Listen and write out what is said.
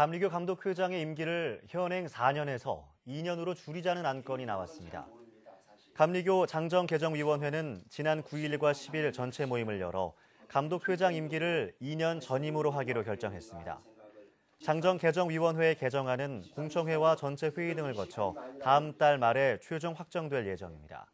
감리교 감독 회장의 임기를 현행 4년에서 2년으로 줄이자는 안건이 나왔습니다. 감리교 장정개정위원회는 지난 9일과 10일 전체 모임을 열어 감독 회장 임기를 2년 전임으로 하기로 결정했습니다. 장정개정위원회 개정안은 공청회와 전체 회의 등을 거쳐 다음 달 말에 최종 확정될 예정입니다.